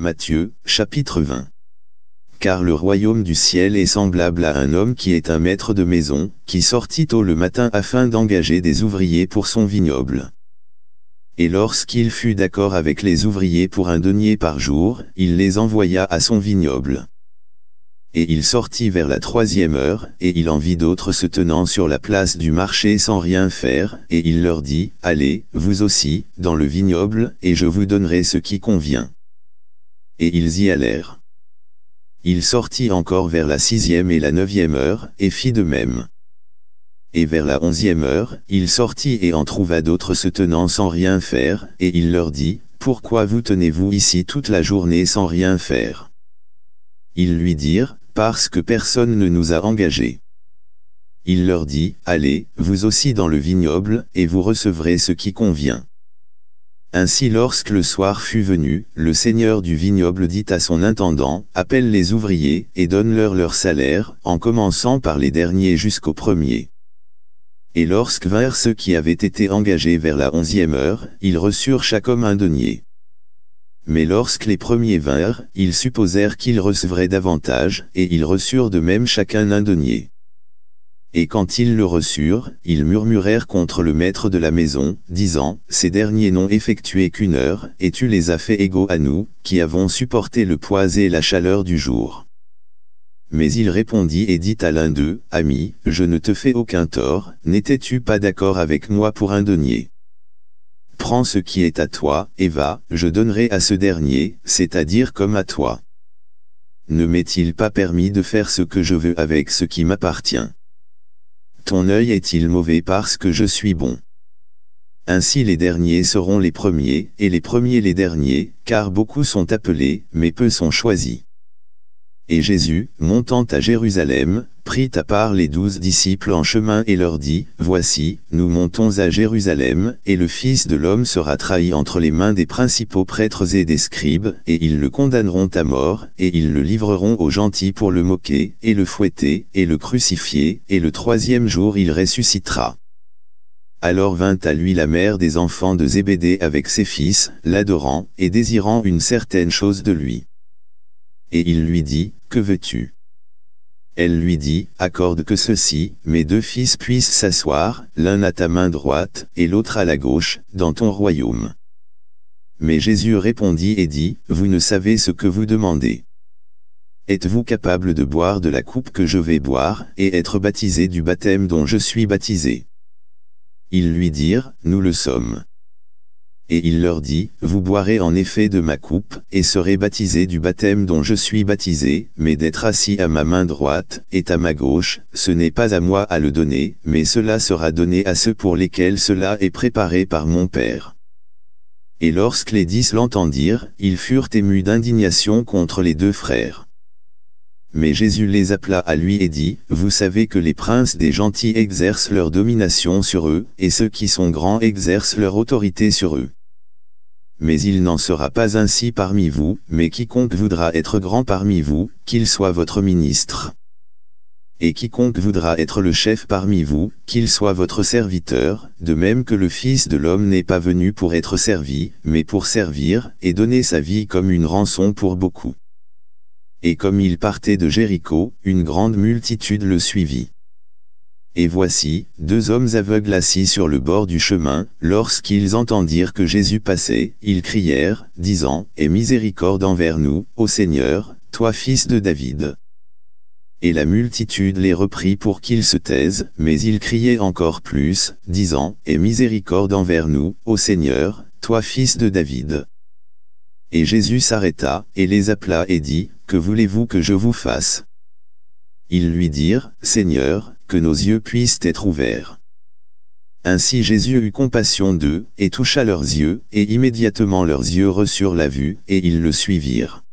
Matthieu, chapitre 20. Car le royaume du ciel est semblable à un homme qui est un maître de maison, qui sortit tôt le matin afin d'engager des ouvriers pour son vignoble. Et lorsqu'il fut d'accord avec les ouvriers pour un denier par jour, il les envoya à son vignoble. Et il sortit vers la troisième heure, et il en vit d'autres se tenant sur la place du marché sans rien faire, et il leur dit, Allez, vous aussi, dans le vignoble, et je vous donnerai ce qui convient et ils y allèrent. Il sortit encore vers la sixième et la neuvième heure, et fit de même. Et vers la onzième heure, il sortit et en trouva d'autres se tenant sans rien faire, et il leur dit, « Pourquoi vous tenez-vous ici toute la journée sans rien faire ?» Ils lui dirent, « Parce que personne ne nous a engagés. » Il leur dit, « Allez, vous aussi dans le vignoble, et vous recevrez ce qui convient. » Ainsi lorsque le soir fut venu, le seigneur du vignoble dit à son intendant, appelle les ouvriers, et donne-leur leur salaire, en commençant par les derniers jusqu'aux premiers. Et lorsque vinrent ceux qui avaient été engagés vers la onzième heure, ils reçurent chaque homme un denier. Mais lorsque les premiers vinrent, ils supposèrent qu'ils recevraient davantage, et ils reçurent de même chacun un denier. Et quand ils le reçurent, ils murmurèrent contre le maître de la maison, disant, Ces derniers n'ont effectué qu'une heure, et tu les as fait égaux à nous, qui avons supporté le poids et la chaleur du jour. Mais il répondit et dit à l'un d'eux, Ami, je ne te fais aucun tort, n'étais-tu pas d'accord avec moi pour un denier Prends ce qui est à toi, et va, je donnerai à ce dernier, c'est-à-dire comme à toi. Ne m'est-il pas permis de faire ce que je veux avec ce qui m'appartient ton œil est-il mauvais parce que je suis bon Ainsi les derniers seront les premiers, et les premiers les derniers, car beaucoup sont appelés, mais peu sont choisis. Et Jésus, montant à Jérusalem, prit à part les douze disciples en chemin et leur dit, Voici, nous montons à Jérusalem, et le Fils de l'homme sera trahi entre les mains des principaux prêtres et des scribes, et ils le condamneront à mort, et ils le livreront aux gentils pour le moquer, et le fouetter, et le crucifier, et le troisième jour il ressuscitera. Alors vint à lui la mère des enfants de Zébédée avec ses fils, l'adorant, et désirant une certaine chose de lui. Et il lui dit, que veux-tu Elle lui dit, accorde que ceci, mes deux fils puissent s'asseoir, l'un à ta main droite, et l'autre à la gauche, dans ton royaume. Mais Jésus répondit et dit, Vous ne savez ce que vous demandez. Êtes-vous capable de boire de la coupe que je vais boire, et être baptisé du baptême dont je suis baptisé Ils lui dirent, Nous le sommes et il leur dit, Vous boirez en effet de ma coupe, et serez baptisés du baptême dont je suis baptisé, mais d'être assis à ma main droite, et à ma gauche, ce n'est pas à moi à le donner, mais cela sera donné à ceux pour lesquels cela est préparé par mon Père. Et lorsque les dix l'entendirent, ils furent émus d'indignation contre les deux frères. Mais Jésus les appela à lui et dit, Vous savez que les princes des gentils exercent leur domination sur eux, et ceux qui sont grands exercent leur autorité sur eux mais il n'en sera pas ainsi parmi vous, mais quiconque voudra être grand parmi vous, qu'il soit votre ministre. Et quiconque voudra être le chef parmi vous, qu'il soit votre serviteur, de même que le Fils de l'homme n'est pas venu pour être servi, mais pour servir, et donner sa vie comme une rançon pour beaucoup. Et comme il partait de Jéricho, une grande multitude le suivit. Et voici, deux hommes aveugles assis sur le bord du chemin, lorsqu'ils entendirent que Jésus passait, ils crièrent, disant, « Et miséricorde envers nous, ô Seigneur, toi fils de David !» Et la multitude les reprit pour qu'ils se taisent, mais ils criaient encore plus, disant, « Et miséricorde envers nous, ô Seigneur, toi fils de David !» Et Jésus s'arrêta, et les appela et dit, « Que voulez-vous que je vous fasse ?» Ils lui dirent, « Seigneur, que nos yeux puissent être ouverts. Ainsi Jésus eut compassion d'eux, et toucha leurs yeux, et immédiatement leurs yeux reçurent la vue, et ils le suivirent.